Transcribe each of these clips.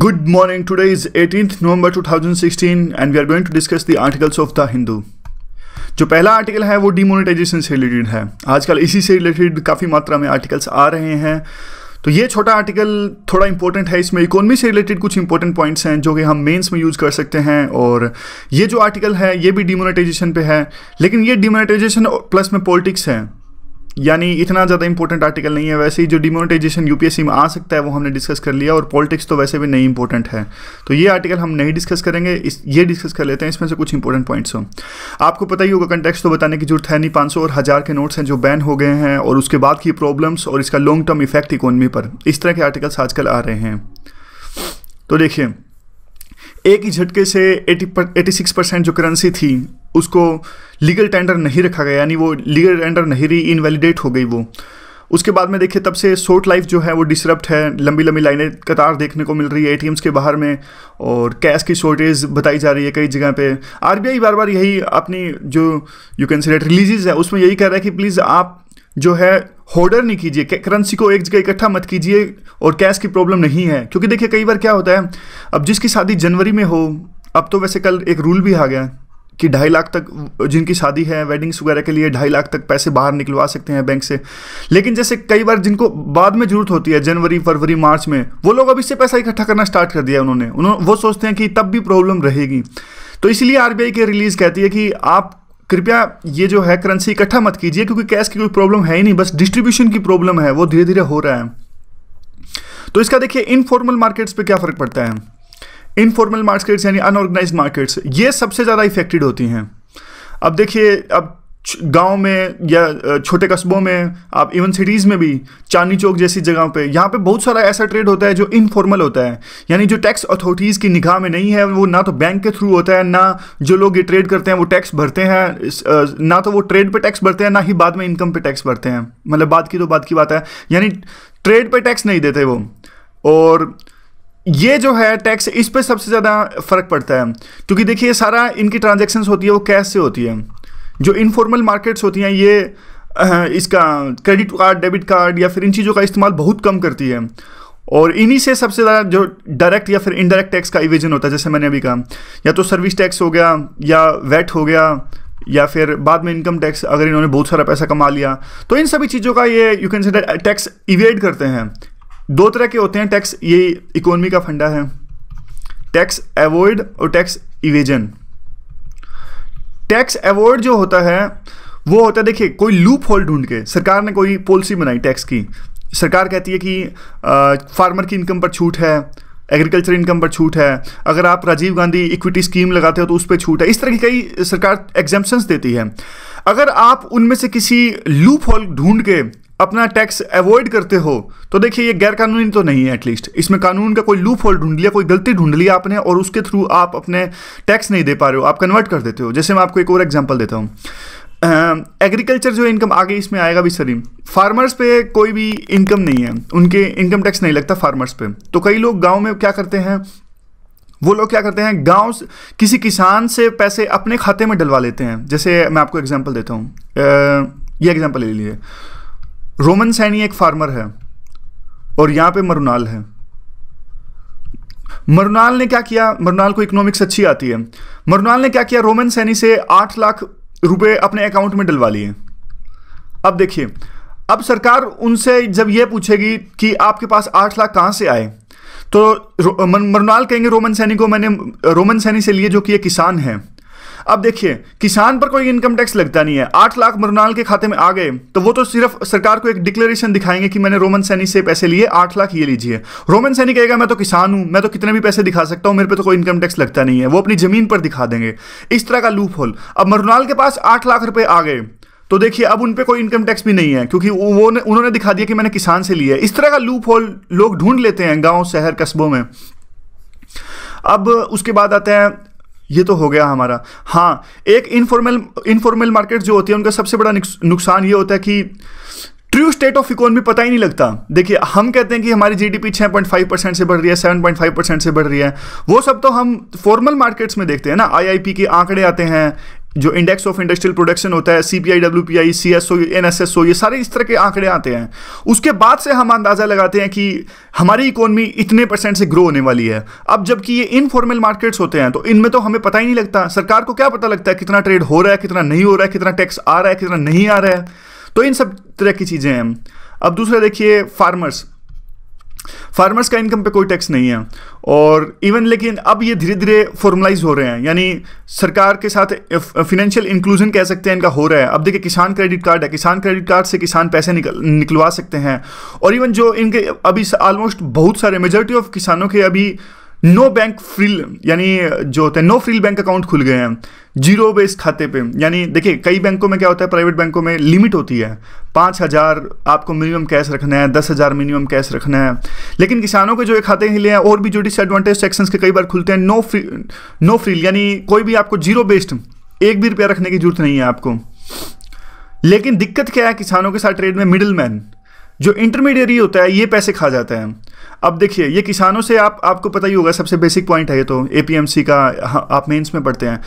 Good morning. Today is 18th November 2016 and we are going to discuss the articles of the Hindu. जो पहला article है वो demonetisation से related है आजकल इसी से रिलेटेड काफ़ी मात्रा में आर्टिकल्स आ रहे हैं तो ये छोटा आर्टिकल थोड़ा इंपॉर्टेंट है इसमें इकोनॉमी से रिलेटेड कुछ इंपॉर्टेंट पॉइंट्स हैं जो कि हम मेंस में यूज़ कर सकते हैं और ये जो आर्टिकल है ये भी डिमोनिटाइजेशन पे है लेकिन ये डिमोनेटाइजेशन प्लस में पॉलिटिक्स है यानी इतना ज़्यादा इंपॉर्टेंट आर्टिकल नहीं है वैसे ही जो डिमोनेटाइजेशन यूपीएससी में आ सकता है वो हमने डिस्कस कर लिया और पॉलिटिक्स तो वैसे भी नहीं इंपॉर्टेंट है तो ये आर्टिकल हम नहीं डिस्कस करेंगे इस ये डिस्कस कर लेते हैं इसमें से कुछ इंपॉर्टेंट पॉइंट्स हो आपको पता ही होगा कंटेक्स तो बताने की जरूरत है नहीं पाँच और हज़ार के नोट्स हैं जो बैन हो गए हैं और उसके बाद की प्रॉब्लम्स और इसका लॉन्ग टर्म इफेक्ट इकोनमी पर इस तरह के आर्टिकल्स आजकल आ रहे हैं तो देखिए एक ही झटके से एटी सिक्स परसेंट जो करेंसी थी उसको लीगल टेंडर नहीं रखा गया यानी वो लीगल टेंडर नहीं रही इनवैलिडेट हो गई वो उसके बाद में देखिए तब से शॉर्ट लाइफ जो है वो डिसरप्ट है लंबी लंबी लाइनें कतार देखने को मिल रही है एटीएम्स के बाहर में और कैश की शॉर्टेज बताई जा रही है कई जगह पे आरबीआई बार बार यही अपनी जो यू कैन सेट रिलीजेज है उसमें यही कह रहा है कि प्लीज़ आप जो है होर्डर नहीं कीजिए करेंसी को एक जगह इकट्ठा मत कीजिए और कैश की प्रॉब्लम नहीं है क्योंकि देखिए कई बार क्या होता है अब जिसकी शादी जनवरी में हो अब तो वैसे कल एक रूल भी आ गया कि ढाई लाख तक जिनकी शादी है वेडिंग्स वगैरह के लिए ढाई लाख तक पैसे बाहर निकलवा सकते हैं बैंक से लेकिन जैसे कई बार जिनको बाद में जरूरत होती है जनवरी फरवरी मार्च में वो लोग अभी से पैसा इकट्ठा करना स्टार्ट कर दिया उन्होंने उन्होंने वो सोचते हैं कि तब भी प्रॉब्लम रहेगी तो इसलिए आरबीआई की रिलीज़ कहती है कि आप कृपया ये जो है करेंसी इकट्ठा मत कीजिए क्योंकि कैश की कोई प्रॉब्लम है ही नहीं बस डिस्ट्रीब्यूशन की प्रॉब्लम है वो धीरे धीरे हो रहा है तो इसका देखिए इनफॉर्मल मार्केट्स पे क्या फ़र्क पड़ता है इनफॉर्मल मार्केट्स यानी अनऑर्गेनाइज मार्केट्स ये सबसे ज़्यादा इफेक्टेड होती हैं अब देखिए अब गांव में या छोटे कस्बों में आप इवन सिटीज़ में भी चांदनी चौक जैसी जगहों पे यहाँ पे बहुत सारा ऐसा ट्रेड होता है जो इनफॉर्मल होता है यानी जो टैक्स अथॉरिटीज़ की निगाह में नहीं है वो ना तो बैंक के थ्रू होता है ना जो लोग ये ट्रेड करते हैं वो टैक्स भरते हैं ना तो वो ट्रेड पर टैक्स भरते हैं ना ही बाद में इनकम पे टैक्स भरते हैं मतलब बाद की तो बाद की बात है यानी ट्रेड पर टैक्स नहीं देते वो और ये जो है टैक्स इस पे सबसे ज़्यादा फ़र्क पड़ता है क्योंकि देखिए सारा इनकी ट्रांजेक्शन होती है वो कैश से होती है जो इनफॉर्मल मार्केट्स होती हैं ये इसका क्रेडिट कार्ड डेबिट कार्ड या फिर इन चीज़ों का इस्तेमाल बहुत कम करती है और इन्हीं से सबसे ज़्यादा जो डायरेक्ट या फिर इनडायरेक्ट टैक्स का इविजन होता है जैसे मैंने अभी कहा या तो सर्विस टैक्स हो गया या वैट हो गया या फिर बाद में इनकम टैक्स अगर इन्होंने बहुत सारा पैसा कमा लिया तो इन सभी चीज़ों का ये you can say tax evade करते हैं दो तरह के होते हैं टैक्स ये इकोनॉमी का फंडा है टैक्स अवॉइड और टैक्स इवेजन टैक्स अवॉइड जो होता है वो होता है देखिए कोई लूप होल ढूंढ के सरकार ने कोई पॉलिसी बनाई टैक्स की सरकार कहती है कि आ, फार्मर की इनकम पर छूट है एग्रीकल्चर इनकम पर छूट है अगर आप राजीव गांधी इक्विटी स्कीम लगाते हो तो उस पर छूट है इस तरह की कई सरकार एग्जाम्पन्स देती है अगर आप उनमें से किसी लूप होल ढूंढ के अपना टैक्स अवॉइड करते हो तो देखिए ये गैर कानूनी तो नहीं है एटलीस्ट इसमें कानून का कोई लूप होल ढूंढ लिया कोई गलती ढूंढ लिया आपने और उसके थ्रू आप अपने टैक्स नहीं दे पा रहे हो आप कन्वर्ट कर देते हो जैसे मैं आपको एक और एग्जाम्पल देता हूँ एग्रीकल्चर uh, जो इनकम आगे इसमें आएगा भी सर फार्मर्स पे कोई भी इनकम नहीं है उनके इनकम टैक्स नहीं लगता फार्मर्स पे तो कई लोग गांव में क्या करते हैं वो लोग क्या करते हैं गांव किसी किसान से पैसे अपने खाते में डलवा लेते हैं जैसे मैं आपको एग्जांपल देता हूँ uh, ये एग्जांपल ले लीजिए रोमन सैनी एक फार्मर है और यहां पे मरुनाल है मरुनाल ने क्या किया मरुनाल को इकोनॉमिक्स अच्छी आती है मरुनाल ने क्या किया रोमन सैनी से आठ लाख रुपए अपने अकाउंट में डलवा लिए अब देखिए अब सरकार उनसे जब यह पूछेगी कि आपके पास आठ लाख कहां से आए तो मरुनाल कहेंगे रोमन सैनी को मैंने रोमन सैनी से लिए जो कि ये किसान हैं अब देखिए किसान पर कोई इनकम टैक्स लगता नहीं है आठ लाख मरुनाल के खाते में आ गए तो वो तो सिर्फ सरकार को एक डिक्लेरेशन दिखाएंगे कि मैंने रोमन सैनी से पैसे लिए आठ लाख ये लीजिए रोमन सैनी कहेगा मैं तो किसान हूं मैं तो कितने भी पैसे दिखा सकता हूं मेरे पे तो कोई इनकम टैक्स लगता नहीं है वो अपनी जमीन पर दिखा देंगे इस तरह का लूप होल अब मरुनाल के पास आठ लाख रुपए आ गए तो देखिए अब उन पर कोई इनकम टैक्स भी नहीं है क्योंकि वो ने, उन्होंने दिखा दिया कि मैंने किसान से लिया है इस तरह का लूप होल लोग ढूंढ लेते हैं गांव शहर कस्बों में अब उसके बाद आता है ये तो हो गया हमारा हाँ एक इनफॉर्मल इनफॉर्मल मार्केट जो होती है उनका सबसे बड़ा नुकसान ये होता है कि ट्रू स्टेट ऑफ इकोनॉमी पता ही नहीं लगता देखिए हम कहते हैं कि हमारी जीडीपी 6.5 परसेंट से बढ़ रही है 7.5 परसेंट से बढ़ रही है वो सब तो हम फॉर्मल मार्केट्स में देखते हैं ना आईआईपी के आंकड़े आते हैं जो इंडेक्स ऑफ इंडस्ट्रियल प्रोडक्शन होता है C P I W P I C S O N S S O ये सारे इस तरह के आंकड़े आते हैं उसके बाद से हम अंदाज़ा लगाते हैं कि हमारी इकोनॉमी इतने परसेंट से ग्रो होने वाली है अब जबकि ये इनफॉर्मल मार्केट्स होते हैं तो इनमें तो हमें पता ही नहीं लगता सरकार को क्या पता लगता है कितना ट्रेड हो रहा है कितना नहीं हो रहा है कितना टैक्स आ रहा है कितना नहीं आ रहा है तो इन सब तरह की चीज़ें हैं अब दूसरा देखिए फार्मर्स फार्मर्स का इनकम पे कोई टैक्स नहीं है और इवन लेकिन अब ये धीरे धीरे फॉर्मलाइज हो रहे हैं यानी सरकार के साथ फिनेंशियल इंक्लूजन uh, कह सकते हैं इनका हो रहा है अब देखिए किसान क्रेडिट कार्ड है किसान क्रेडिट कार्ड से किसान पैसे निकल निकलवा सकते हैं और इवन जो इनके अभी ऑलमोस्ट बहुत सारे मेजोरिटी ऑफ किसानों के अभी नो बैंक फ्रिल यानी जो होता है नो फ्रिल बैंक अकाउंट खुल गए हैं जीरो बेस खाते पे यानी देखिए कई बैंकों में क्या होता है प्राइवेट बैंकों में लिमिट होती है पाँच हज़ार आपको मिनिमम कैश रखना है दस हज़ार मिनिमम कैश रखना है लेकिन किसानों के जो ये खाते हिले हैं और भी जो डिसएडवांटेज सेक्शंस के कई बार खुलते हैं नो फ्री नो फ्रील यानी कोई भी आपको जीरो बेस्ड एक भी रुपया रखने की जरूरत नहीं है आपको लेकिन दिक्कत क्या है किसानों के साथ ट्रेड में मिडिल मैन जो इंटरमीडियरी होता है ये पैसे खा जाता है अब देखिए ये किसानों से आप आपको पता ही होगा सबसे बेसिक पॉइंट है ये तो एपीएमसी का हाँ, आप मेंस में पढ़ते हैं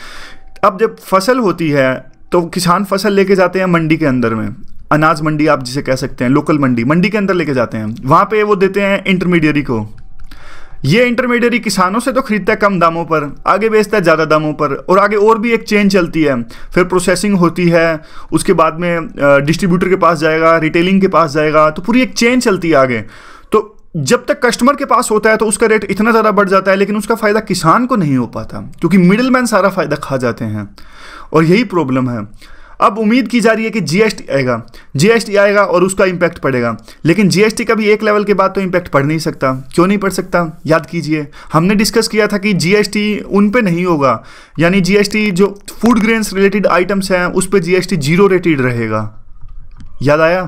अब जब फसल होती है तो किसान फसल लेके जाते हैं मंडी के अंदर में अनाज मंडी आप जिसे कह सकते हैं लोकल मंडी मंडी के अंदर लेके जाते हैं वहाँ पे वो देते हैं इंटरमीडियरी को ये इंटरमीडियरी किसानों से तो खरीदता है कम दामों पर आगे बेचता है ज़्यादा दामों पर और आगे और भी एक चेन चलती है फिर प्रोसेसिंग होती है उसके बाद में डिस्ट्रीब्यूटर के पास जाएगा रिटेलिंग के पास जाएगा तो पूरी एक चेन चलती है आगे जब तक कस्टमर के पास होता है तो उसका रेट इतना ज़्यादा बढ़ जाता है लेकिन उसका फ़ायदा किसान को नहीं हो पाता क्योंकि मिडिल मैन सारा फ़ायदा खा जाते हैं और यही प्रॉब्लम है अब उम्मीद की जा रही है कि जीएसटी आएगा जीएसटी आएगा और उसका इम्पैक्ट पड़ेगा लेकिन जीएसटी का भी एक लेवल के बाद तो इम्पैक्ट पड़ नहीं सकता क्यों नहीं पड़ सकता याद कीजिए हमने डिस्कस किया था कि जीएसटी उन पे नहीं होगा यानी जीएसटी जो फूड ग्रेन्स रिलेटेड आइटम्स हैं उस पर जीएसटी जीरो रेटेड रहेगा याद आया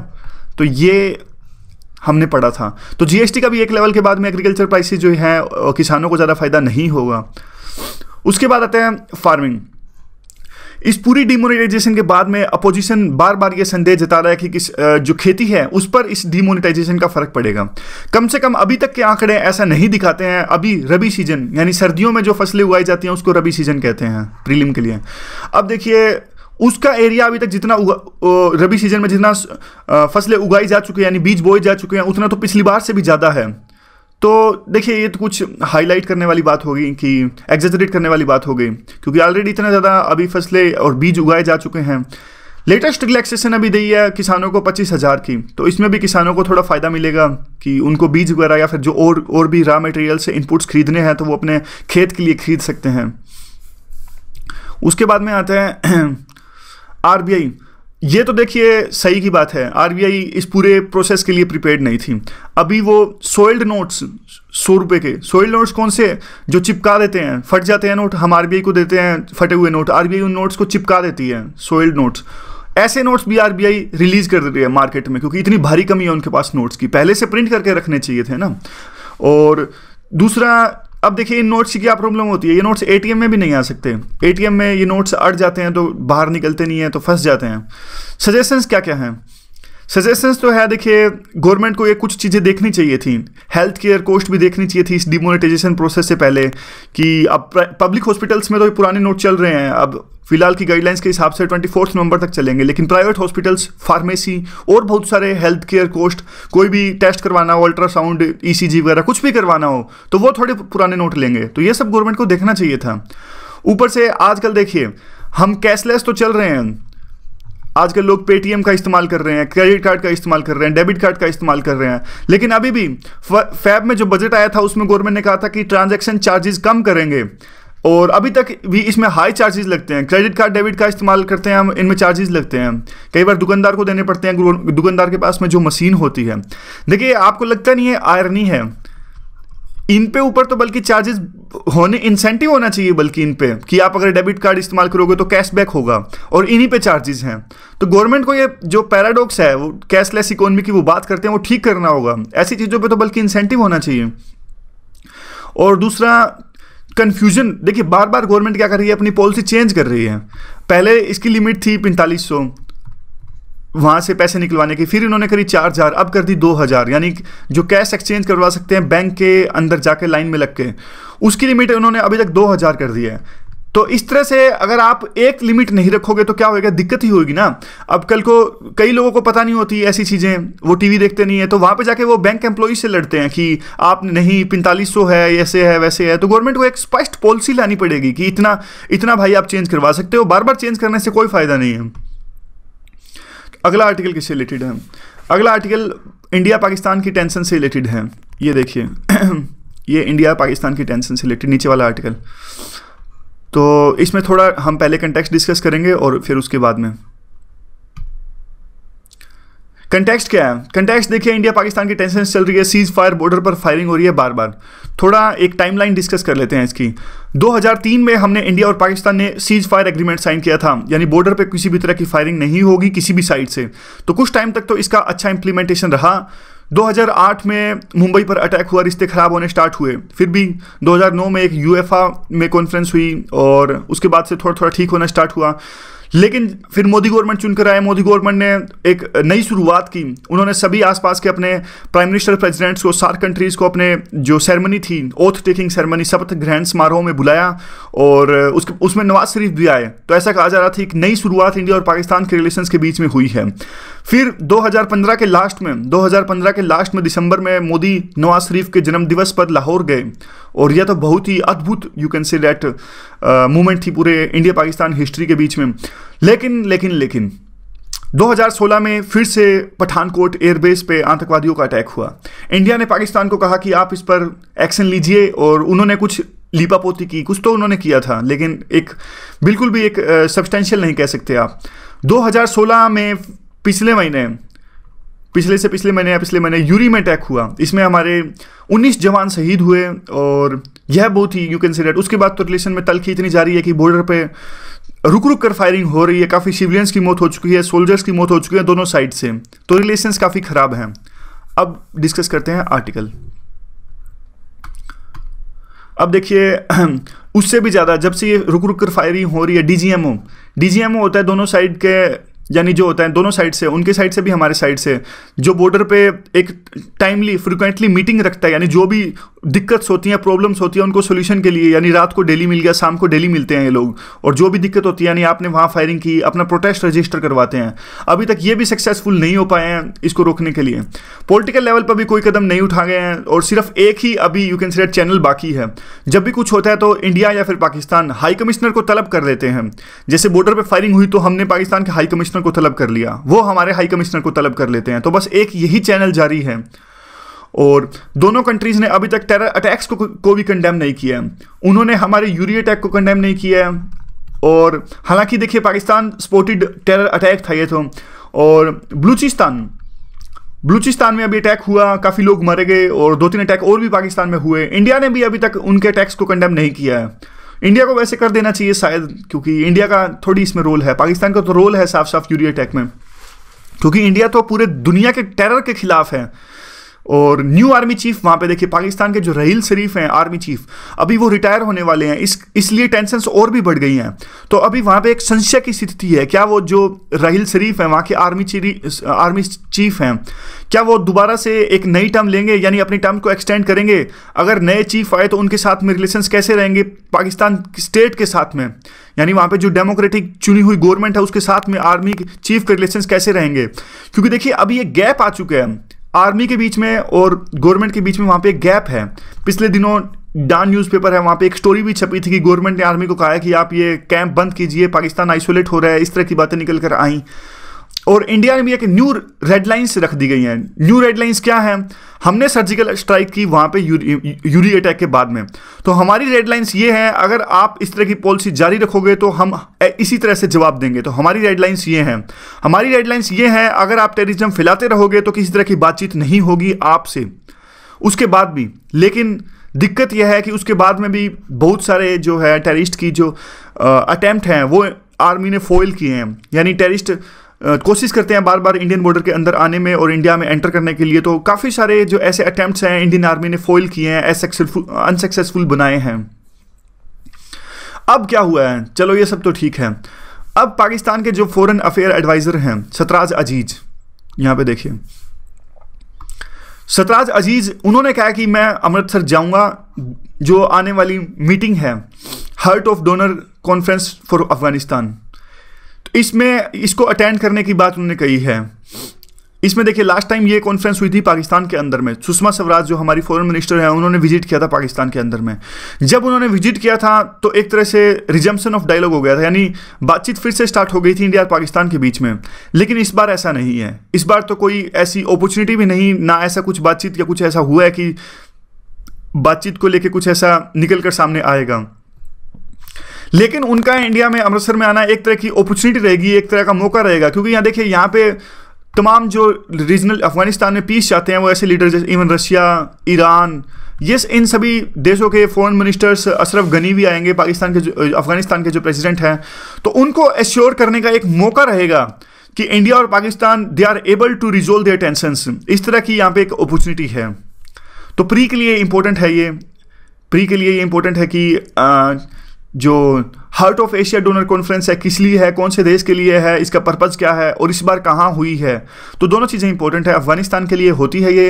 तो ये हमने पढ़ा था तो जीएसटी का भी एक लेवल के बाद में एग्रीकल्चर प्राइसेस जो है किसानों को ज़्यादा फायदा नहीं होगा उसके बाद आते हैं फार्मिंग इस पूरी डिमोनेटाइजेशन के बाद में अपोजिशन बार बार ये संदेह जता रहा है कि किस जो खेती है उस पर इस डिमोनेटाइजेशन का फर्क पड़ेगा कम से कम अभी तक के आंकड़े ऐसा नहीं दिखाते हैं अभी रबी सीजन यानी सर्दियों में जो फसलें उगाई जाती हैं उसको रबी सीजन कहते हैं प्रीलिम के लिए अब देखिए उसका एरिया अभी तक जितना रबी सीजन में जितना फसलें उगाई जा चुकी हैं यानी बीज बोए जा चुके हैं उतना तो पिछली बार से भी ज़्यादा है तो देखिए ये तो कुछ हाईलाइट करने वाली बात होगी कि एग्जेजरेट करने वाली बात हो गई क्योंकि ऑलरेडी इतना ज़्यादा अभी फसलें और बीज उगाए जा चुके हैं लेटेस्ट रिलैक्सेशन अभी दी है किसानों को पच्चीस हज़ार की तो इसमें भी किसानों को थोड़ा फ़ायदा मिलेगा कि उनको बीज वगैरह या फिर जो और और भी रॉ मटेरियल से इनपुट्स खरीदने हैं तो वो अपने खेत के लिए खरीद सकते हैं उसके बाद में आते हैं आरबीआई ये तो देखिए सही की बात है आरबीआई इस पूरे प्रोसेस के लिए प्रिपेयर नहीं थी अभी वो सोइल्ड नोट्स सौ रुपये के सोइल्ड नोट्स कौन से जो चिपका देते हैं फट जाते हैं नोट हम आरबीआई को देते हैं फटे हुए नोट आरबीआई उन नोट्स को चिपका देती है सोइल्ड नोट्स ऐसे नोट्स भी आरबीआई रिलीज कर दे रही है मार्केट में क्योंकि इतनी भारी कमी है उनके पास नोट्स की पहले से प्रिंट करके रखने चाहिए थे ना और दूसरा अब देखिए इन नोट्स की क्या प्रॉब्लम होती है ये नोट्स एटीएम में भी नहीं आ सकते एटीएम में ये नोट्स अट जाते हैं तो बाहर निकलते नहीं है तो फंस जाते हैं सजेशंस क्या क्या हैं सजेशंस तो है देखिए गवर्नमेंट को ये कुछ चीज़ें देखनी चाहिए थी हेल्थ केयर कॉस्ट भी देखनी चाहिए थी इस डिमोनेटाइजेशन प्रोसेस से पहले कि अब पब्लिक हॉस्पिटल्स में तो पुराने नोट चल रहे हैं अब फिलहाल की गाइडलाइंस के हिसाब से ट्वेंटी फोर्थ नवंबर तक चलेंगे लेकिन प्राइवेट हॉस्पिटल्स फार्मेसी और बहुत सारे हेल्थ केयर कोस्ट कोई भी टेस्ट करवाना हो अल्ट्रासाउंड ईसीजी e वगैरह कुछ भी करवाना हो तो वो थोड़े पुराने नोट लेंगे तो ये सब गवर्नमेंट को देखना चाहिए था ऊपर से आजकल देखिए हम कैशलेस तो चल रहे हैं आजकल लोग पेटीएम का इस्तेमाल कर रहे हैं क्रेडिट कार्ड का इस्तेमाल कर रहे हैं डेबिट कार्ड का इस्तेमाल कर रहे हैं लेकिन अभी भी फैब में जो बजट आया था उसमें गवर्नमेंट ने कहा था कि ट्रांजेक्शन चार्जेस कम करेंगे और अभी तक भी इसमें हाई चार्जेस लगते हैं क्रेडिट कार्ड डेबिट कार्ड इस्तेमाल करते हैं हम इनमें चार्जेस लगते हैं कई बार दुकानदार को देने पड़ते हैं दुकानदार के पास में जो मशीन होती है देखिए आपको लगता नहीं है आयरनी है इन पे ऊपर तो बल्कि चार्जेस होने इंसेंटिव होना चाहिए बल्कि इन पे कि आप अगर डेबिट कार्ड इस्तेमाल करोगे तो कैशबैक होगा और इन्हीं पे चार्जेस हैं तो गवर्नमेंट को ये जो पैराडॉक्स है वो कैशलेस इकोनॉमी की वो बात करते हैं वो ठीक करना होगा ऐसी चीज़ों पे तो बल्कि इंसेंटिव होना चाहिए और दूसरा कन्फ्यूजन देखिए बार बार गवर्नमेंट क्या कर रही है अपनी पॉलिसी चेंज कर रही है पहले इसकी लिमिट थी पैंतालीस वहाँ से पैसे निकलवाने की फिर इन्होंने करी चार हज़ार अब कर दी दो हज़ार यानी जो कैश एक्सचेंज करवा सकते हैं बैंक के अंदर जाके लाइन में लग के उसकी लिमिट इन्होंने अभी तक दो हज़ार कर दी है तो इस तरह से अगर आप एक लिमिट नहीं रखोगे तो क्या होएगा दिक्कत ही होगी ना अब कल को कई लोगों को पता नहीं होती ऐसी चीज़ें वो टीवी देखते नहीं है तो वहां पे जाके वो बैंक एम्प्लॉय से लड़ते हैं कि आप नहीं पैंतालीस सौ है ऐसे है वैसे है तो गवर्नमेंट को एक स्पष्ट पॉलिसी लानी पड़ेगी कि इतना इतना भाई आप चेंज करवा सकते हो बार बार चेंज करने से कोई फ़ायदा नहीं है अगला आर्टिकल किससे रिलेटेड है अगला आर्टिकल इंडिया पाकिस्तान की टेंशन से रिलेटेड है ये देखिए ये इंडिया पाकिस्तान की टेंशन से रिलेटेड नीचे वाला आर्टिकल तो इसमें थोड़ा हम पहले कंटेक्स डिस्कस करेंगे और फिर उसके बाद में कंटेक्स्ट क्या है कंटेक्स्ट देखिए इंडिया पाकिस्तान की टेंशन चल रही है सीज फायर बॉर्डर पर फायरिंग हो रही है बार बार थोड़ा एक टाइमलाइन डिस्कस कर लेते हैं इसकी 2003 में हमने इंडिया और पाकिस्तान ने सीज फायर एग्रीमेंट साइन किया था यानी बॉर्डर पर किसी भी तरह की फायरिंग नहीं होगी किसी भी साइड से तो कुछ टाइम तक तो इसका अच्छा इंप्लीमेंटेशन रहा 2008 में मुंबई पर अटैक हुआ रिश्ते खराब होने स्टार्ट हुए फिर भी 2009 में एक यूएफा में कॉन्फ्रेंस हुई और उसके बाद से थोड़ा थोड़ा ठीक होना स्टार्ट हुआ लेकिन फिर मोदी गवर्नमेंट चुनकर आए मोदी गवर्नमेंट ने एक नई शुरुआत की उन्होंने सभी आसपास के अपने प्राइम मिनिस्टर प्रेसिडेंट्स को सार्क कंट्रीज़ को अपने जो सेरेमनी थी ओथ टेकिंग सेरेमनी शपथ ग्रहण समारोह में बुलाया और उसके उसमें नवाज शरीफ भी आए तो ऐसा कहा जा रहा था एक नई शुरुआत इंडिया और पाकिस्तान के रिलेशन के बीच में हुई है फिर 2015 के लास्ट में 2015 के लास्ट में दिसंबर में मोदी नवाज शरीफ के जन्मदिवस पर लाहौर गए और यह तो बहुत ही अद्भुत you can say that movement थी पूरे इंडिया पाकिस्तान हिस्ट्री के बीच में लेकिन लेकिन लेकिन 2016 में फिर से पठानकोट एयरबेस पे आतंकवादियों का अटैक हुआ इंडिया ने पाकिस्तान को कहा कि आप इस पर एक्शन लीजिए और उन्होंने कुछ लीपापोती की कुछ तो उन्होंने किया था लेकिन एक बिल्कुल भी एक सब्सटेंशियल uh, नहीं कह सकते आप 2016 में पिछले महीने पिछले से पिछले महीने या पिछले महीने यूरी में अटैक हुआ इसमें हमारे 19 जवान शहीद हुए और यह बहुत ही यू कैन सी डेट उसके बाद तो रिलेशन में तलखी इतनी जारी है कि बॉर्डर पे रुक रुक कर फायरिंग हो रही है काफ़ी सिविलियंस की मौत हो चुकी है सोल्जर्स की मौत हो चुकी है दोनों साइड से तो रिलेशंस काफ़ी ख़राब हैं अब डिस्कस करते हैं आर्टिकल अब देखिए उससे भी ज़्यादा जब से ये रुक रुक कर फायरिंग हो रही है डीजीएमओ डीजीएमओ होता है दोनों साइड के यानी जो होता है दोनों साइड से उनके साइड से भी हमारे साइड से जो बॉर्डर पे एक टाइमली फ्रिक्वेंटली मीटिंग रखता है यानी जो भी दिक्कत होती हैं प्रॉब्लम्स होती हैं उनको सोल्यूशन के लिए यानी रात को डेली मिल गया शाम को डेली मिलते हैं ये लोग और जो भी दिक्कत होती है यानी आपने वहाँ फायरिंग की अपना प्रोटेस्ट रजिस्टर करवाते हैं अभी तक ये भी सक्सेसफुल नहीं हो पाए हैं इसको रोकने के लिए पॉलिटिकल लेवल पर भी कोई कदम नहीं उठा गए हैं और सिर्फ एक ही अभी यू कैन से चैनल बाकी है जब भी कुछ होता है तो इंडिया या फिर पाकिस्तान हाई कमिश्नर को तलब कर देते हैं जैसे बॉर्डर पर फायरिंग हुई तो हमने पाकिस्तान के हाई कमिश्नर को तलब कर लिया वो हमारे हाई कमिश्नर को तलब कर लेते हैं तो बस एक यही चैनल जारी है और दोनों कंट्रीज़ ने अभी तक टेरर अटैक्स को को भी कंडेम नहीं किया है उन्होंने हमारे यूरी अटैक को कंडेम नहीं किया है और हालांकि देखिए पाकिस्तान स्पोर्टेड टेरर अटैक था ये तो और बलूचिस्तान बलूचिस्तान में अभी अटैक हुआ काफ़ी लोग मरे गए और दो तीन अटैक और भी पाकिस्तान में हुए इंडिया ने भी अभी तक उनके अटैक्स को कंडेम नहीं किया है इंडिया को वैसे कर देना चाहिए शायद क्योंकि इंडिया का थोड़ी इसमें रोल है पाकिस्तान का तो रोल है साफ साफ यूरी अटैक में क्योंकि इंडिया तो पूरे दुनिया के टेरर के खिलाफ है और न्यू आर्मी चीफ वहाँ पे देखिए पाकिस्तान के जो रहील शरीफ हैं आर्मी चीफ अभी वो रिटायर होने वाले हैं इस इसलिए टेंशन और भी बढ़ गई हैं तो अभी वहाँ पे एक संशय की स्थिति है क्या वो जो रहील शरीफ हैं वहाँ के आर्मी आर्मी चीफ हैं क्या वो दोबारा से एक नई टर्म लेंगे यानी अपनी टर्म को एक्सटेंड करेंगे अगर नए चीफ आए तो उनके साथ में रिलेशन कैसे रहेंगे पाकिस्तान स्टेट के साथ में यानी वहाँ पे जो डेमोक्रेटिक चुनी हुई गवर्नमेंट है उसके साथ में आर्मी चीफ के रिलेशन कैसे रहेंगे क्योंकि देखिए अभी ये गैप आ चुके हैं आर्मी के बीच में और गवर्नमेंट के बीच में वहाँ पे एक गैप है पिछले दिनों डान न्यूज़पेपर है वहाँ पे एक स्टोरी भी छपी थी कि गवर्नमेंट ने आर्मी को कहा है कि आप ये कैंप बंद कीजिए पाकिस्तान आइसोलेट हो रहा है इस तरह की बातें निकल कर आई और इंडिया में एक न्यू रेड लाइन्स रख दी गई हैं न्यू रेड लाइन्स क्या हैं हमने सर्जिकल स्ट्राइक की वहाँ पे यूरी, यूरी अटैक के बाद में तो हमारी रेड लाइन्स ये हैं अगर आप इस तरह की पॉलिसी जारी रखोगे तो हम इसी तरह से जवाब देंगे तो हमारी रेड लाइन्स ये हैं हमारी रेड लाइन्स ये हैं अगर आप टेरिज्म फैलाते रहोगे तो किसी तरह की बातचीत नहीं होगी आपसे उसके बाद भी लेकिन दिक्कत यह है कि उसके बाद में भी बहुत सारे जो है टेरिस्ट की जो अटैम्प्ट हैं वो आर्मी ने फोइल किए हैं यानी टेरिस्ट कोशिश करते हैं बार बार इंडियन बॉर्डर के अंदर आने में और इंडिया में एंटर करने के लिए तो काफ़ी सारे जो ऐसे अटैम्प्ट हैं इंडियन आर्मी ने फोइल किए हैं असक्सेसफुल अनसक्सेसफुल बनाए हैं अब क्या हुआ है चलो ये सब तो ठीक है अब पाकिस्तान के जो फॉरेन अफेयर एडवाइज़र हैं सतराज अजीज यहां पे देखिए सतराज अजीज उन्होंने कहा कि मैं अमृतसर जाऊंगा जो आने वाली मीटिंग है heart of donor conference for Afghanistan तो इसमें इसको अटेंड करने की बात उन्होंने कही है इसमें देखिए लास्ट टाइम ये कॉन्फ्रेंस हुई थी पाकिस्तान के अंदर में सुषमा स्वराज जो हमारी फॉरेन मिनिस्टर हैं उन्होंने विजिट किया था पाकिस्तान के अंदर में जब उन्होंने विजिट किया था तो एक तरह से रिजम्पन ऑफ डायलॉग हो गया था यानी बातचीत फिर से स्टार्ट हो गई थी इंडिया और पाकिस्तान के बीच में लेकिन इस बार ऐसा नहीं है इस बार तो कोई ऐसी अपॉर्चुनिटी भी नहीं ना ऐसा कुछ बातचीत या कुछ ऐसा हुआ है कि बातचीत को लेकर कुछ ऐसा निकल कर सामने आएगा लेकिन उनका इंडिया में अमृतसर में आना एक तरह की अपॉर्चुनिटी रहेगी एक तरह का मौका रहेगा क्योंकि यहाँ देखिए यहाँ पे तमाम जो रीजनल अफगानिस्तान में पीस चाहते हैं वो ऐसे लीडर जैसे इवन रशिया ईरान ये इन सभी देशों के फॉरेन मिनिस्टर्स अशरफ गनी भी आएंगे पाकिस्तान के अफगानिस्तान के जो प्रेसिडेंट हैं तो उनको एश्योर करने का एक मौका रहेगा कि इंडिया और Pakistan they are able to resolve their tensions इस तरह की यहाँ पे एक अपॉर्चुनिटी है तो प्री के लिए इम्पोर्टेंट है ये प्री के लिए ये इम्पोर्टेंट है कि जो heart of Asia donor conference है किस लिए है कौन से देश के लिए है इसका पर्पज़ क्या है और इस बार कहाँ हुई है तो दोनों चीज़ें इंपॉर्टेंट है अफगानिस्तान के लिए होती है ये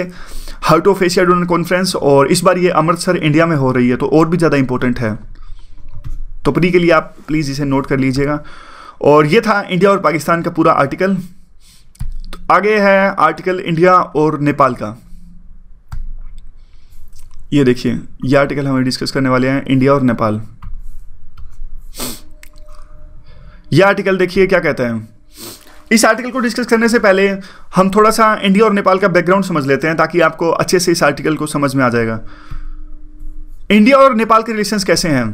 heart of Asia donor conference और इस बार ये अमृतसर इंडिया में हो रही है तो और भी ज़्यादा इंपॉर्टेंट है तो प्री के लिए आप प्लीज़ इसे नोट कर लीजिएगा और ये था इंडिया और पाकिस्तान का पूरा आर्टिकल तो आगे है आर्टिकल इंडिया और नेपाल का ये देखिए ये आर्टिकल हमें डिस्कस करने वाले हैं इंडिया और नेपाल यह आर्टिकल देखिए क्या कहते हैं इस आर्टिकल को डिस्कस करने से पहले हम थोड़ा सा इंडिया और नेपाल का बैकग्राउंड समझ लेते हैं ताकि आपको अच्छे से इस आर्टिकल को समझ में आ जाएगा इंडिया और नेपाल के रिलेशंस कैसे हैं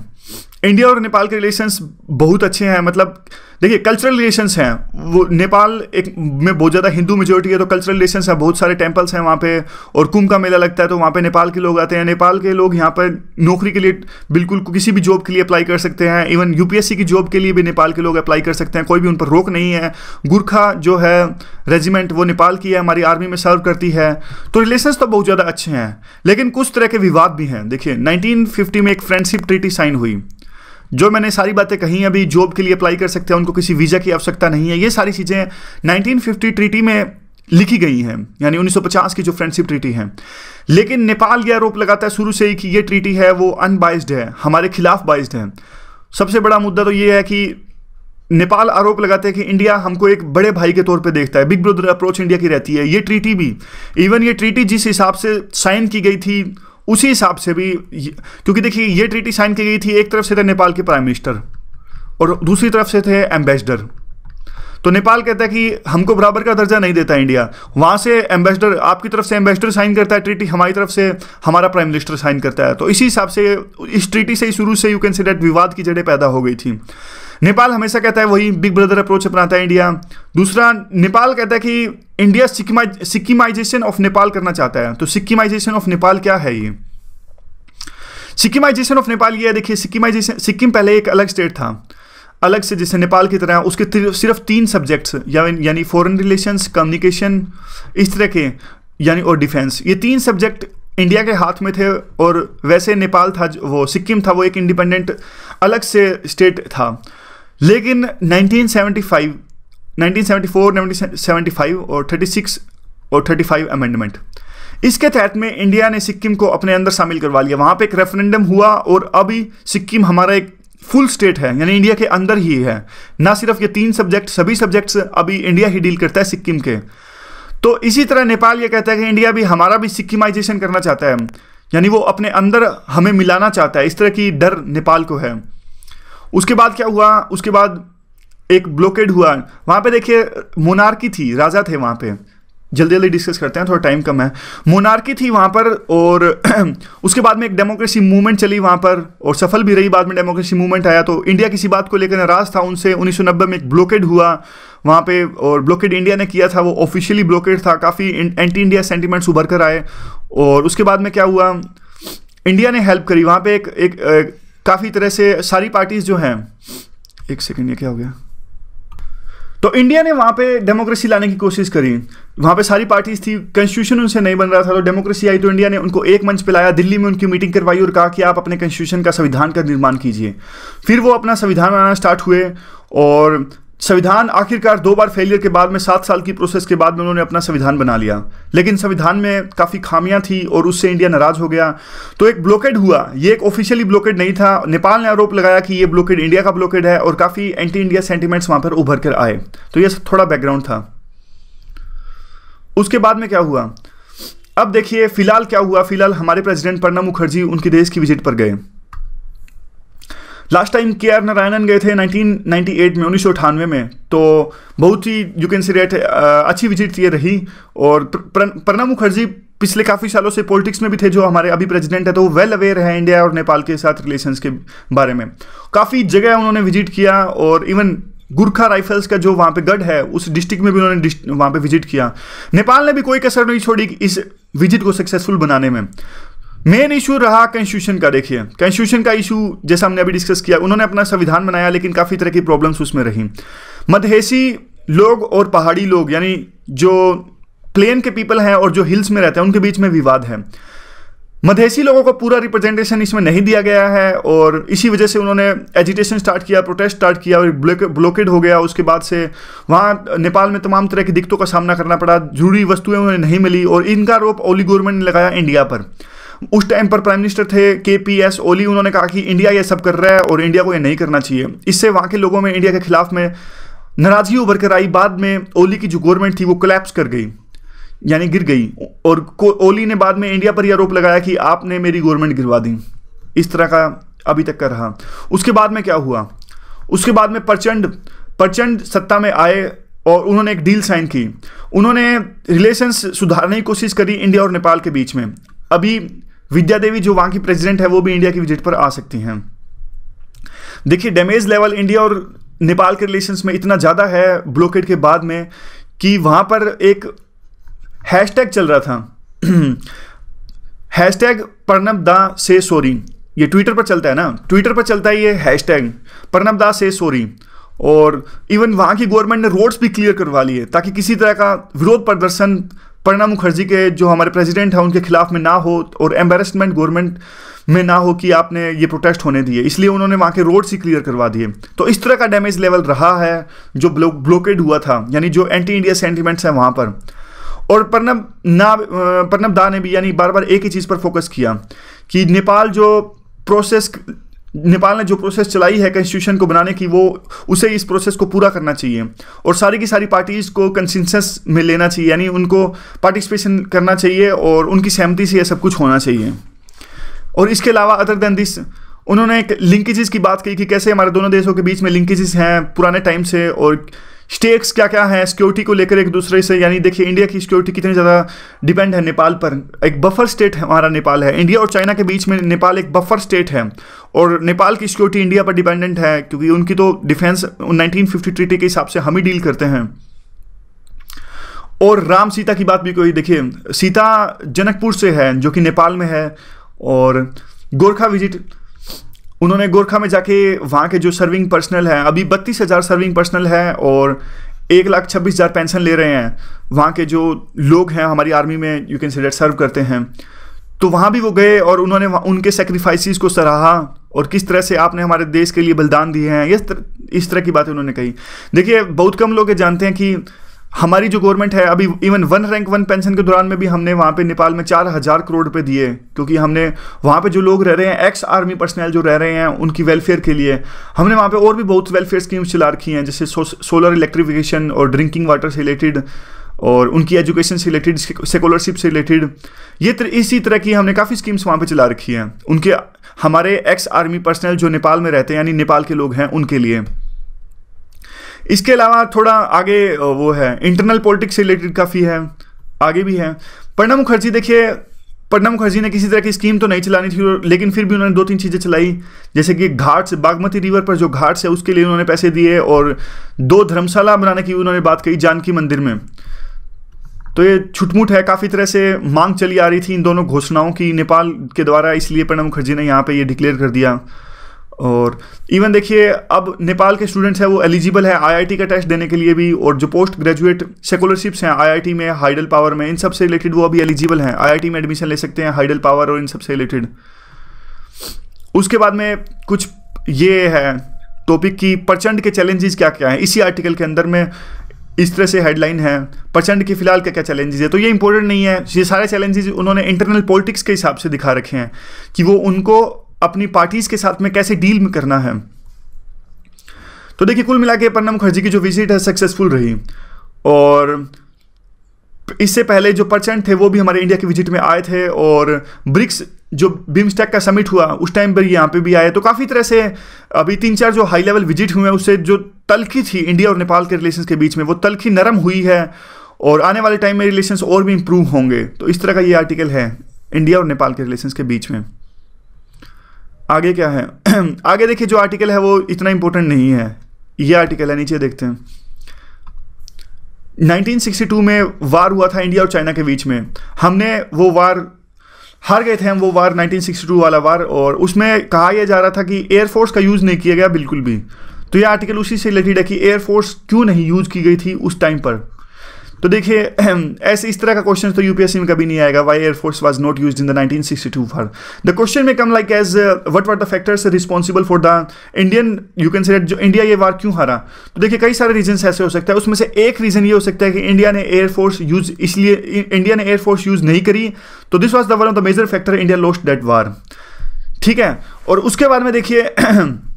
इंडिया और नेपाल के रिलेशंस बहुत अच्छे हैं मतलब देखिए कल्चरल रिलेशंस हैं वो नेपाल एक में बहुत ज़्यादा हिंदू मेजोरिटी है तो कल्चरल रिलेशंस है बहुत सारे टेम्पल्स हैं वहाँ पे और कुंभ का मेला लगता है तो वहाँ पे नेपाल के लोग आते हैं नेपाल के लोग यहाँ पर नौकरी के लिए बिल्कुल किसी भी जॉब के लिए अप्लाई कर सकते हैं इवन यूपीएससी की जॉब के लिए भी नेपाल के लोग अप्लाई कर सकते हैं कोई भी उन पर रोक नहीं है गुरखा जो है रेजिमेंट वो नेपाल की है हमारी आर्मी में सर्व करती है तो रिलेशंस तो बहुत ज़्यादा अच्छे हैं लेकिन कुछ तरह के विवाद भी हैं देखिए नाइनटीन में एक फ्रेंडशिप ट्रीटी साइन हुई जो मैंने सारी बातें कही अभी जॉब के लिए अप्लाई कर सकते हैं उनको किसी वीज़ा की आवश्यकता नहीं है ये सारी चीज़ें नाइनटीन ट्रीटी में लिखी गई हैं यानी 1950 की जो फ्रेंडशिप ट्रीटी है लेकिन नेपाल यह आरोप लगाता है शुरू से ही कि ये ट्रीटी है वो अनबाइस्ड है हमारे खिलाफ बाइस्ड है सबसे बड़ा मुद्दा तो ये है कि नेपाल आरोप लगाते हैं कि इंडिया हमको एक बड़े भाई के तौर पे देखता है बिग ब्रदर अप्रोच इंडिया की रहती है ये ट्रीटी भी इवन ये ट्रीटी जिस हिसाब से साइन की गई थी उसी हिसाब से भी क्योंकि देखिए ये ट्रीटी साइन की गई थी एक तरफ से थे नेपाल के प्राइम मिनिस्टर और दूसरी तरफ से थे एम्बेसडर तो नेपाल कहता है कि हमको बराबर का दर्जा नहीं देता इंडिया वहां से एम्बेसडर आपकी तरफ से एम्बेसडर साइन करता है ट्रीटी हमारी तरफ से हमारा प्राइम मिनिस्टर साइन करता है तो इसी हिसाब से इस ट्रीटी से ही शुरू से यू कैन सी डेट विवाद की जड़ें पैदा हो गई थी नेपाल हमेशा कहता है वही बिग ब्रदर अप्रोच अपनाता है इंडिया दूसरा नेपाल कहता है कि इंडिया सिक्किमाइजेशन ऑफ नेपाल करना चाहता है तो सिक्किमाइजेशन ऑफ नेपाल क्या है ये सिक्किमाइजेशन ऑफ नेपाल ये है देखिए सिक्किमाइजेशन सिक्किम पहले एक अलग स्टेट था अलग से जैसे नेपाल की तरह उसके सिर्फ तीन सब्जेक्ट्स या यानी फॉरेन रिलेशंस कम्युनिकेशन इस तरह के यानी और डिफेंस ये तीन सब्जेक्ट इंडिया के हाथ में थे और वैसे नेपाल था वो सिक्किम था वो एक इंडिपेंडेंट अलग से स्टेट था लेकिन 1975 1974 1975 और 36 और 35 अमेंडमेंट इसके तहत में इंडिया ने सिक्किम को अपने अंदर शामिल करवा लिया वहाँ पे एक रेफरेंडम हुआ और अभी सिक्किम हमारा एक फुल स्टेट है यानी इंडिया के अंदर ही है ना सिर्फ ये तीन सब्जेक्ट सभी सब्जेक्ट्स अभी इंडिया ही डील करता है सिक्किम के तो इसी तरह नेपाल ये कहता है कि इंडिया भी हमारा भी सिक्किमाइजेशन करना चाहता है यानी वो अपने अंदर हमें मिलाना चाहता है इस तरह की डर नेपाल को है उसके बाद क्या हुआ उसके बाद एक ब्लॉकेड हुआ वहां पे देखिए मोनार्की थी राजा थे वहां पे जल्दी जल्दी डिस्कस करते हैं थोड़ा टाइम कम है मोनार्की थी वहाँ पर और उसके बाद में एक डेमोक्रेसी मूवमेंट चली वहाँ पर और सफल भी रही बाद में डेमोक्रेसी मूवमेंट आया तो इंडिया किसी बात को लेकर नाराज था उनसे उन्नीस में एक ब्लॉकेड हुआ वहाँ पे और ब्लॉकेड इंडिया ने किया था वो ऑफिशियली ब्लॉकेड था काफ़ी एंटी इंडिया सेंटीमेंट्स उभर कर आए और उसके बाद में क्या हुआ इंडिया ने हेल्प करी वहाँ पे एक, एक, एक काफ़ी तरह से सारी पार्टीज़ जो हैं एक सेकेंड ये क्या हो गया तो इंडिया ने वहां पे डेमोक्रेसी लाने की कोशिश करी वहां पे सारी पार्टीज थी कॉन्स्टिट्यूशन उनसे नहीं बन रहा था तो डेमोक्रेसी आई तो इंडिया ने उनको एक मंच पे लाया दिल्ली में उनकी मीटिंग करवाई और कहा कि आप अपने कॉन्स्टिट्यूशन का संविधान का निर्माण कीजिए फिर वो अपना संविधान बनाना स्टार्ट हुए और संविधान आखिरकार दो बार फेलियर के बाद में सात साल की प्रोसेस के बाद में उन्होंने अपना संविधान बना लिया लेकिन संविधान में काफ़ी खामियां थी और उससे इंडिया नाराज हो गया तो एक ब्लॉकेड हुआ ये एक ऑफिशियली ब्लॉकेड नहीं था नेपाल ने आरोप लगाया कि ये ब्लॉकेड इंडिया का ब्लॉकेड है और काफ़ी एंटी इंडिया सेंटिमेंट्स वहाँ पर उभर कर आए तो ये थोड़ा बैकग्राउंड था उसके बाद में क्या हुआ अब देखिए फिलहाल क्या हुआ फिलहाल हमारे प्रेसिडेंट प्रणब मुखर्जी उनके देश की विजिट पर गए last time K R Narayanan गए थे 1998 में उन्नीस में तो बहुत ही यू कैन सी रेट अच्छी विजिट ये रही और प्रणब मुखर्जी पिछले काफ़ी सालों से पॉलिटिक्स में भी थे जो हमारे अभी प्रेसिडेंट है तो वो वेल अवेयर है इंडिया और नेपाल के साथ रिलेशंस के बारे में काफ़ी जगह उन्होंने विजिट किया और इवन गुरखा राइफल्स का जो वहाँ पे गढ़ है उस डिस्ट्रिक्ट में भी उन्होंने वहाँ पे विजिट किया नेपाल ने भी कोई कसर नहीं छोड़ी इस विजिट को सक्सेसफुल बनाने में मेन इशू रहा कंस्टिट्यूशन का देखिए कंस्टिट्यूशन का इशू जैसा हमने अभी डिस्कस किया उन्होंने अपना संविधान बनाया लेकिन काफ़ी तरह की प्रॉब्लम्स उसमें रहीं मधेसी लोग और पहाड़ी लोग यानी जो प्लेन के पीपल हैं और जो हिल्स में रहते हैं उनके बीच में विवाद है मधेसी लोगों को पूरा रिप्रेजेंटेशन इसमें नहीं दिया गया है और इसी वजह से उन्होंने एजिटेशन स्टार्ट किया प्रोटेस्ट स्टार्ट किया और ब्लॉकेड हो गया उसके बाद से वहाँ नेपाल में तमाम तरह की दिक्कतों का सामना करना पड़ा जरूरी वस्तुएं उन्हें नहीं मिली और इनका आरोप ओली गवर्नमेंट ने लगाया इंडिया पर उस टाइम पर प्राइम मिनिस्टर थे के पी एस ओली उन्होंने कहा कि इंडिया ये सब कर रहा है और इंडिया को ये नहीं करना चाहिए इससे वहाँ के लोगों में इंडिया के खिलाफ में नाराजगी उभर कर आई बाद में ओली की जो गवर्नमेंट थी वो कलेप्स कर गई यानी गिर गई और ओली ने बाद में इंडिया पर यह आरोप लगाया कि आपने मेरी गवर्नमेंट गिरवा दी इस तरह का अभी तक का रहा उसके बाद में क्या हुआ उसके बाद में प्रचंड प्रचंड सत्ता में आए और उन्होंने एक डील साइन की उन्होंने रिलेशंस सुधारने की कोशिश करी इंडिया और नेपाल के बीच में अभी विद्या देवी जो वहां की प्रेसिडेंट है वो भी इंडिया की विजिट पर आ सकती हैं देखिए डैमेज लेवल इंडिया और नेपाल के रिलेशंस में इतना ज़्यादा है ब्लॉकेट के बाद में कि वहां पर एक हैशटैग चल रहा था हैशटैग प्रणब दा से सॉरी ये ट्विटर पर चलता है ना ट्विटर पर चलता है ये हैशटैग प्रणब दा से सॉरी और इवन वहाँ की गवर्नमेंट ने रोड्स भी क्लियर करवा लिए ताकि किसी तरह का विरोध प्रदर्शन प्रणब मुखर्जी के जो हमारे प्रेसिडेंट हैं उनके खिलाफ में ना हो और एम्बेरसमेंट गवर्नमेंट में ना हो कि आपने ये प्रोटेस्ट होने दिए इसलिए उन्होंने वहाँ के रोड्स ही क्लियर करवा दिए तो इस तरह का डैमेज लेवल रहा है जो ब्लॉकेड हुआ था यानी जो एंटी इंडिया सेंटिमेंट्स हैं वहाँ पर और प्रणब ना प्रणब दा ने भी यानी बार बार एक ही चीज़ पर फोकस किया कि नेपाल जो प्रोसेस नेपाल ने जो प्रोसेस चलाई है कॉन्स्टिट्यूशन को बनाने की वो उसे इस प्रोसेस को पूरा करना चाहिए और सारी की सारी पार्टीज़ को कंसेंसस में लेना चाहिए यानी उनको पार्टिसिपेशन करना चाहिए और उनकी सहमति से यह सब कुछ होना चाहिए और इसके अलावा अदर देन दिस उन्होंने एक लिंकेजेस की बात की कि कैसे हमारे दोनों देशों के बीच में लिंकेजेस हैं पुराने टाइम से और स्टेक्स क्या क्या है सिक्योरिटी को लेकर एक दूसरे से यानी देखिए इंडिया की सिक्योरिटी कितनी ज़्यादा डिपेंड है नेपाल पर एक बफर स्टेट हमारा नेपाल है इंडिया और चाइना के बीच में नेपाल एक बफर स्टेट है और नेपाल की सिक्योरिटी इंडिया पर डिपेंडेंट है क्योंकि उनकी तो डिफेंस नाइनटीन ट्रीटी के हिसाब से हम ही डील करते हैं और राम सीता की बात भी कोई देखिए सीता जनकपुर से है जो कि नेपाल में है और गोरखा विजिट उन्होंने गोरखा में जाके वहाँ के जो सर्विंग पर्सनल हैं अभी बत्तीस हज़ार सर्विंग पर्सनल हैं और एक लाख छब्बीस हज़ार पेंशन ले रहे हैं वहाँ के जो लोग हैं हमारी आर्मी में you can say that serve करते हैं तो वहाँ भी वो गए और उन्होंने उनके सेक्रीफाइसिस को सराहा और किस तरह से आपने हमारे देश के लिए बलिदान दिए हैं इस तरह की बातें उन्होंने कही देखिए बहुत कम लोग जानते हैं कि हमारी जो गवर्नमेंट है अभी even one rank one pension के दौरान में भी हमने वहाँ पे नेपाल में चार हज़ार करोड़ रुपये दिए क्योंकि हमने वहाँ पे जो लोग रह रहे हैं एक्स आर्मी पर्सनल जो रह रहे हैं उनकी वेलफेयर के लिए हमने वहाँ पे और भी बहुत वेलफेयर स्कीम्स चला रखी हैं जैसे सो, सोलर इलेक्ट्रिफिकेशन और ड्रिंकिंग वाटर से रिलेटेड और उनकी एजुकेशन से रिलेटेड स्कॉलरशिप से रिलेटेड ये तर, इसी तरह की हमने काफ़ी स्कीम्स वहाँ पर चला रखी हैं उनके हमारे एक्स आर्मी पर्सनल जो नेपाल में रहते हैं यानी नेपाल के लोग हैं उनके लिए इसके अलावा थोड़ा आगे वो है इंटरनल पॉलिटिक्स से रिलेटेड काफ़ी है आगे भी है प्रणब मुखर्जी देखिए प्रणब मुखर्जी ने किसी तरह की स्कीम तो नहीं चलानी थी लेकिन फिर भी उन्होंने दो तीन चीज़ें चलाई जैसे कि से बागमती रिवर पर जो घाट है उसके लिए उन्होंने पैसे दिए और दो धर्मशाला बनाने की उन्होंने बात कही जानकी मंदिर में तो ये छुटमुट है काफ़ी तरह से मांग चली आ रही थी इन दोनों घोषणाओं की नेपाल के द्वारा इसलिए प्रणब मुखर्जी ने यहाँ पर यह डिक्लेयर कर दिया और इवन देखिए अब नेपाल के स्टूडेंट्स हैं वो एलिजिबल है आईआईटी का टेस्ट देने के लिए भी और जो पोस्ट ग्रेजुएट स्कॉलरशिप्स हैं आईआईटी में हाइडल पावर में इन सब से रिलेटेड वो अभी एलिजिबल हैं आईआईटी में एडमिशन ले सकते हैं हाइडल पावर और इन सब से रिलेटेड उसके बाद में कुछ ये है टॉपिक की प्रचंड के चैलेंजेस क्या क्या हैं इसी आर्टिकल के अंदर में इस तरह से हेडलाइन है प्रचंड के फिलहाल क्या क्या चैलेंजेस है तो ये इंपॉर्टेंट नहीं है ये सारे चैलेंजेस उन्होंने इंटरनल पॉलिटिक्स के हिसाब से दिखा रखे हैं कि वो उनको अपनी पार्टीज़ के साथ में कैसे डील करना है तो देखिए कुल मिला के प्रणब मुखर्जी की जो विजिट है सक्सेसफुल रही और इससे पहले जो परसेंट थे वो भी हमारे इंडिया की विजिट में आए थे और ब्रिक्स जो बिम्स्टेक का समिट हुआ उस टाइम पर यहाँ पे भी आए तो काफ़ी तरह से अभी तीन चार जो हाई लेवल विजिट हुए हैं उससे जो तलखी थी इंडिया और नेपाल के रिलेशन के बीच में वो तलखी नरम हुई है और आने वाले टाइम में रिलेशन और भी इम्प्रूव होंगे तो इस तरह का ये आर्टिकल है इंडिया और नेपाल के रिलेशन के बीच में आगे क्या है आगे देखिए जो आर्टिकल है वो इतना इम्पोर्टेंट नहीं है ये आर्टिकल है नीचे देखते हैं 1962 में वार हुआ था इंडिया और चाइना के बीच में हमने वो वार हार गए थे हम वो वार 1962 वाला वार और उसमें कहा यह जा रहा था कि एयरफोर्स का यूज़ नहीं किया गया बिल्कुल भी तो ये आर्टिकल उसी से रिलेटेड है कि एयरफोर्स क्यों नहीं यूज़ की गई थी उस टाइम पर तो देखिए ऐसे इस तरह का क्वेश्चन तो यूपीएससी में कभी नहीं आएगा why air force was not use in the to for the question में come like as what were the factors responsible for the Indian you can say जो इंडिया ये वार क्यों हारा तो देखिए कई सारे रीजन ऐसे हो सकता है उसमें से एक रीजन ये हो सकता है कि इंडिया ने एयरफोर्स यूज इसलिए इंडिया ने एयरफोर्स यूज नहीं करी तो this was the one of the major factor India lost that war ठीक है और उसके बाद में देखिए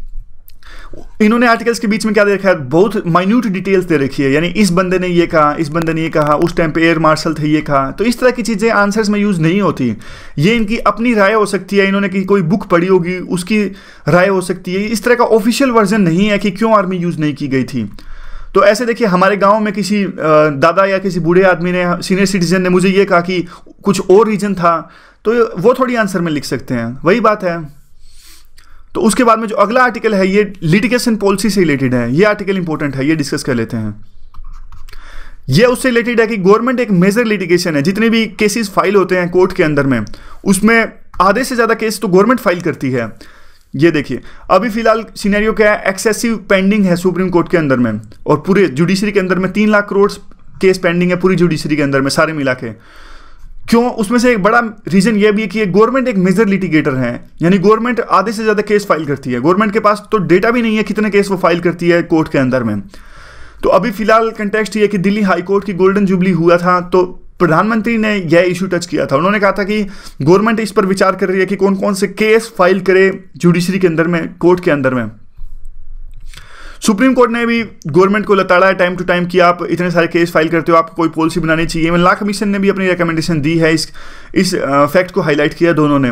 इन्होंने आर्टिकल्स के बीच में क्या दे रखा है बहुत माइन्यूट डिटेल्स दे रखी है यानी इस बंदे ने ये कहा इस बंदे ने ये कहा उस टाइम पे एयर मार्शल थे ये कहा तो इस तरह की चीज़ें आंसर्स में यूज़ नहीं होती ये इनकी अपनी राय हो सकती है इन्होंने कि कोई बुक पढ़ी होगी उसकी राय हो सकती है इस तरह का ऑफिशियल वर्जन नहीं है कि क्यों आर्मी यूज़ नहीं की गई थी तो ऐसे देखिए हमारे गांव में किसी दादा या किसी बूढ़े आदमी ने सीनियर सिटीजन ने मुझे ये कहा कि कुछ और रीजन था तो वो थोड़ी आंसर में लिख सकते हैं वही बात है तो उसके बाद में जो अगला आर्टिकल है ये लिटिगेशन पॉलिसी से रिलेटेड है ये आर्टिकल इंपॉर्टेंट है ये डिस्कस कर लेते हैं ये उससे रिलेटेड है कि गवर्नमेंट एक मेजर लिटिगेशन है जितने भी केसेस फाइल होते हैं कोर्ट के अंदर में उसमें आधे से ज़्यादा केस तो गवर्नमेंट फाइल करती है ये देखिए अभी फिलहाल सीनेरियो क्या है एक्सेसिव पेंडिंग है सुप्रीम कोर्ट के अंदर में और पूरे जुडिशरी के अंदर में तीन लाख करोड़ केस पेंडिंग है पूरी जुडिशरी के अंदर में सारे मिला के क्यों उसमें से एक बड़ा रीज़न ये भी है कि गवर्नमेंट एक मेजर लिटिगेटर है यानी गवर्नमेंट आधे से ज़्यादा केस फाइल करती है गवर्नमेंट के पास तो डेटा भी नहीं है कितने केस वो फाइल करती है कोर्ट के अंदर में तो अभी फिलहाल कंटेक्स्ट ये कि दिल्ली हाई कोर्ट की गोल्डन जुबली हुआ था तो प्रधानमंत्री ने यह इशू टच किया था उन्होंने कहा था कि गवर्नमेंट इस पर विचार कर रही है कि कौन कौन से केस फाइल करे जुडिशरी के अंदर में कोर्ट के अंदर में सुप्रीम कोर्ट ने भी गवर्नमेंट को लताड़ा है टाइम टू टाइम कि आप इतने सारे केस फाइल करते हो आपको कोई पॉलिसी बनानी चाहिए मैं ला कमीशन ने भी अपनी रिकमेंडेशन दी है इस इस फैक्ट को हाईलाइट किया दोनों ने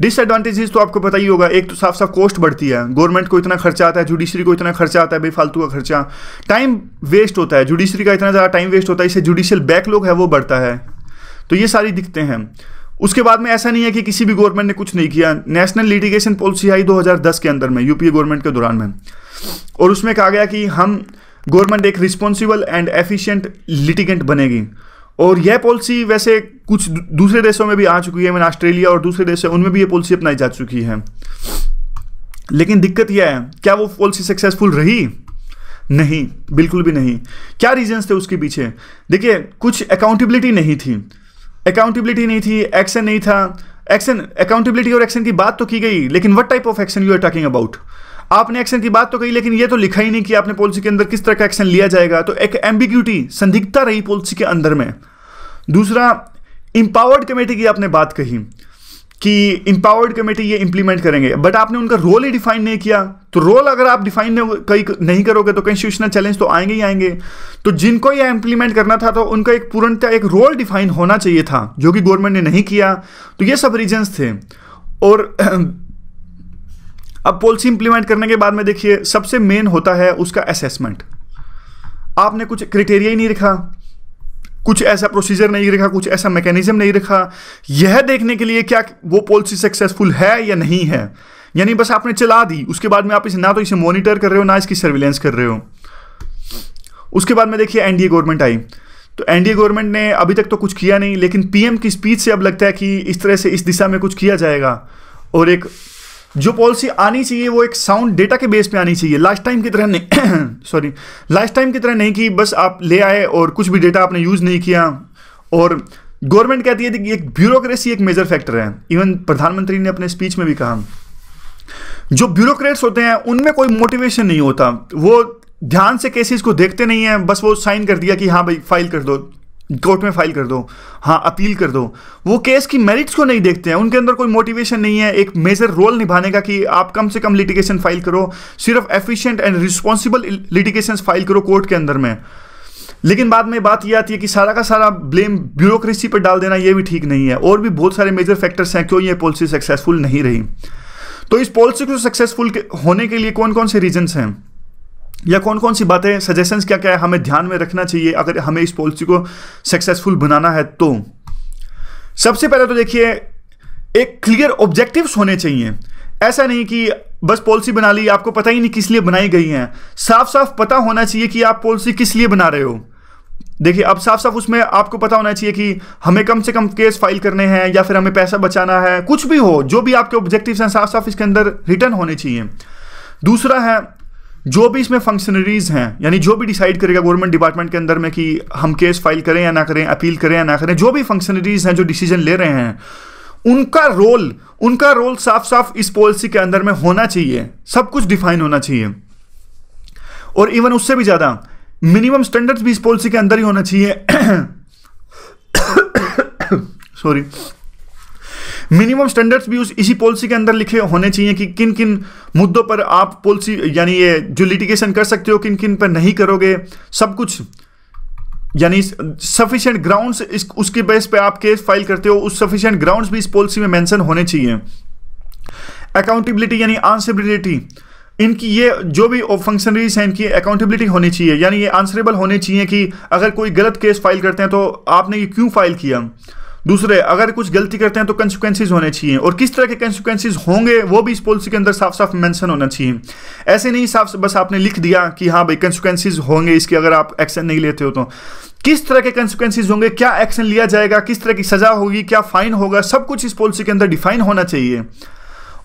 डिसएडवांटेजेस तो आपको पता ही होगा एक तो साफ साफ कॉस्ट बढ़ती है गवर्नमेंट को इतना खर्चा आता है जुडिशरी को इतना खर्चा आता है बेफालतू का खर्चा टाइम वेस्ट होता है जुडिशरी का इतना ज़्यादा टाइम वेस्ट होता है इससे जुडिशियल बैकलॉग है वो बढ़ता है तो ये सारी दिखते हैं उसके बाद में ऐसा नहीं है कि किसी भी गवर्नमेंट ने कुछ नहीं किया नेशनल लिटिगेशन पॉलिसी आई 2010 के अंदर में यूपीए गवर्नमेंट के दौरान में और उसमें कहा गया कि हम गवर्नमेंट एक रिस्पॉन्सिबल एंड एफिशिएंट लिटिगेंट बनेगी और यह पॉलिसी वैसे कुछ दूसरे देशों में भी आ चुकी है मैंने ऑस्ट्रेलिया और दूसरे देश उनमें भी ये पॉलिसी अपनाई जा चुकी है लेकिन दिक्कत यह है क्या वो पॉलिसी सक्सेसफुल रही नहीं बिल्कुल भी नहीं क्या रीजंस थे उसके पीछे देखिए कुछ अकाउंटेबिलिटी नहीं थी अकाउंटेबिलिटी नहीं थी एक्शन नहीं था एक्शन अकाउंटेबिलिटी और एक्शन की बात तो की गई लेकिन what type of action you are talking about आपने एक्शन की बात तो कही लेकिन ये तो लिखा ही नहीं कि आपने पॉलिसी के अंदर किस तरह का एक्शन लिया जाएगा तो एक एम्बिग्यूटी संदिग्धता रही पॉलिसी के अंदर में दूसरा इंपावर्ड कमेटी की आपने बात कही कि इंपावर्ड कमेटी ये इंप्लीमेंट करेंगे बट आपने उनका रोल ही डिफाइन नहीं किया तो रोल अगर आप डिफाइन कहीं नहीं करोगे तो कंस्टिट्यूशनल चैलेंज तो आएंगे ही आएंगे तो जिनको यह इंप्लीमेंट करना था तो उनका एक पूर्णतः एक रोल डिफाइन होना चाहिए था जो कि गवर्नमेंट ने नहीं किया तो ये सब रीजन्स थे और अब पॉलिसी इंप्लीमेंट करने के बाद में देखिए सबसे मेन होता है उसका असेसमेंट आपने कुछ क्रिटेरिया ही नहीं रखा कुछ ऐसा प्रोसीजर नहीं रखा कुछ ऐसा मैकेनिज्म नहीं रखा यह देखने के लिए क्या वो पॉलिसी सक्सेसफुल है या नहीं है यानी बस आपने चला दी उसके बाद में आप इसे ना तो इसे मॉनिटर कर रहे हो ना इसकी सर्विलेंस कर रहे हो उसके बाद में देखिए एनडीए गवर्नमेंट आई तो एनडीए गवर्नमेंट ने अभी तक तो कुछ किया नहीं लेकिन पीएम की स्पीच से अब लगता है कि इस तरह से इस दिशा में कुछ किया जाएगा और एक जो पॉलिसी आनी चाहिए वो एक साउंड डेटा के बेस पे आनी चाहिए लास्ट टाइम की तरह नहीं सॉरी लास्ट टाइम की तरह नहीं कि बस आप ले आए और कुछ भी डेटा आपने यूज़ नहीं किया और गवर्नमेंट कहती है कि एक ब्यूरोक्रेसी एक मेजर फैक्टर है इवन प्रधानमंत्री ने अपने स्पीच में भी कहा जो ब्यूरोक्रेट्स होते हैं उनमें कोई मोटिवेशन नहीं होता वो ध्यान से केसेस को देखते नहीं हैं बस वो साइन कर दिया कि हाँ भाई फाइल कर दो कोर्ट में फाइल कर दो हाँ अपील कर दो वो केस की मेरिट्स को नहीं देखते हैं उनके अंदर कोई मोटिवेशन नहीं है एक मेजर रोल निभाने का कि आप कम से कम लिटिगेशन फाइल करो सिर्फ efficient and responsible litigation file करो कोर्ट के अंदर में लेकिन बाद में बात यह आती है कि सारा का सारा ब्लेम ब्यूरोक्रेसी पर डाल देना यह भी ठीक नहीं है और भी बहुत सारे मेजर फैक्टर्स हैं क्यों ये पॉलिसी सक्सेसफुल नहीं रही तो इस पॉलिसी को सक्सेसफुल होने के लिए कौन कौन से रीजन्स हैं या कौन कौन सी बातें सजेशंस क्या क्या है हमें ध्यान में रखना चाहिए अगर हमें इस पॉलिसी को सक्सेसफुल बनाना है तो सबसे पहले तो देखिए एक क्लियर ऑब्जेक्टिव्स होने चाहिए ऐसा नहीं कि बस पॉलिसी बना ली आपको पता ही नहीं किस लिए बनाई गई है साफ साफ पता होना चाहिए कि आप पॉलिसी किस लिए बना रहे हो देखिए अब साफ साफ उसमें आपको पता होना चाहिए कि हमें कम से कम केस फाइल करने हैं या फिर हमें पैसा बचाना है कुछ भी हो जो भी आपके ऑब्जेक्टिव्स हैं साफ साफ इसके अंदर रिटर्न होने चाहिए दूसरा है जो भी इसमें फंक्शनरीज हैं यानी जो भी डिसाइड करेगा गवर्नमेंट डिपार्टमेंट के अंदर में कि हम केस फाइल करें या ना करें अपील करें या ना करें जो भी फंक्शनरीज हैं जो डिसीजन ले रहे हैं उनका रोल उनका रोल साफ साफ इस पॉलिसी के अंदर में होना चाहिए सब कुछ डिफाइन होना चाहिए और इवन उससे भी ज़्यादा मिनिमम स्टैंडर्ड्स भी इस पॉलिसी के अंदर ही होना चाहिए सॉरी मिनिमम स्टैंडर्ड्स भी उस इसी पॉलिसी के अंदर लिखे होने चाहिए कि किन किन मुद्दों पर आप पॉलिसी यानी ये जो लिटिगेशन कर सकते हो किन किन पर नहीं करोगे सब कुछ यानी सफिशिएंट ग्राउंड्स इस उसके बेस पे आप केस फाइल करते हो उस सफिशिएंट ग्राउंड्स भी इस पॉलिसी में मेंशन होने चाहिए अकाउंटेबिलिटी यानी आंसरेबिलिटी इनकी ये जो भी फंक्शनरीज हैं इनकी अकाउंटेबिलिटी होनी चाहिए यानी ये आंसरेबल होने चाहिए कि अगर कोई गलत केस फाइल करते हैं तो आपने ये क्यों फाइल किया दूसरे अगर कुछ गलती करते हैं तो कंसिक्वेंसिस होने चाहिए और किस तरह के कंसिक्वेंसिस होंगे वो भी इस पॉलिसी के अंदर साफ साफ मैंशन होना चाहिए ऐसे नहीं साफ बस आपने लिख दिया कि हाँ भाई कंसिक्वेंसिस होंगे इसके अगर आप एक्शन नहीं लेते हो तो किस तरह के कंसिक्वेंसिस होंगे क्या एक्शन लिया जाएगा किस तरह की सजा होगी क्या फाइन होगा सब कुछ इस पॉलिसी के अंदर डिफाइन होना चाहिए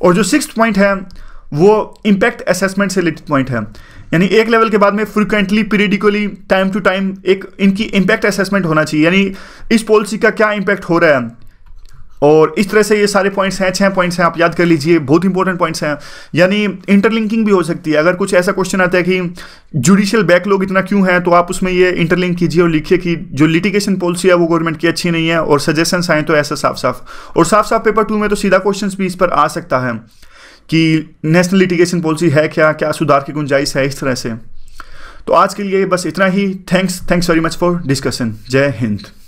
और जो सिक्स पॉइंट है वो इम्पैक्ट असेसमेंट से रिलेटेड पॉइंट है यानी एक लेवल के बाद में frequently periodically time to time एक इनकी इम्पैक्ट असेसमेंट होना चाहिए यानी इस पॉलिसी का क्या इम्पैक्ट हो रहा है और इस तरह से ये सारे पॉइंट्स हैं छह पॉइंट्स हैं आप याद कर लीजिए बहुत इंपॉर्टेंट पॉइंट्स हैं यानी इंटरलिंकिंग भी हो सकती है अगर कुछ ऐसा क्वेश्चन आता है कि जुडिशियल बैकलॉग इतना क्यों है तो आप उसमें ये इंटरलिंक कीजिए और लिखिए कि जो लिटिगेशन पॉलिसी है वो गवर्नमेंट की अच्छी नहीं है और सजेशन आए तो ऐसा साफ साफ और साफ साफ पेपर टू में तो सीधा क्वेश्चन भी इस पर आ सकता है कि नेशनल लिटिगेशन पॉलिसी है क्या क्या सुधार की गुंजाइश है इस तरह से तो आज के लिए बस इतना ही thanks thanks very much for discussion जय हिंद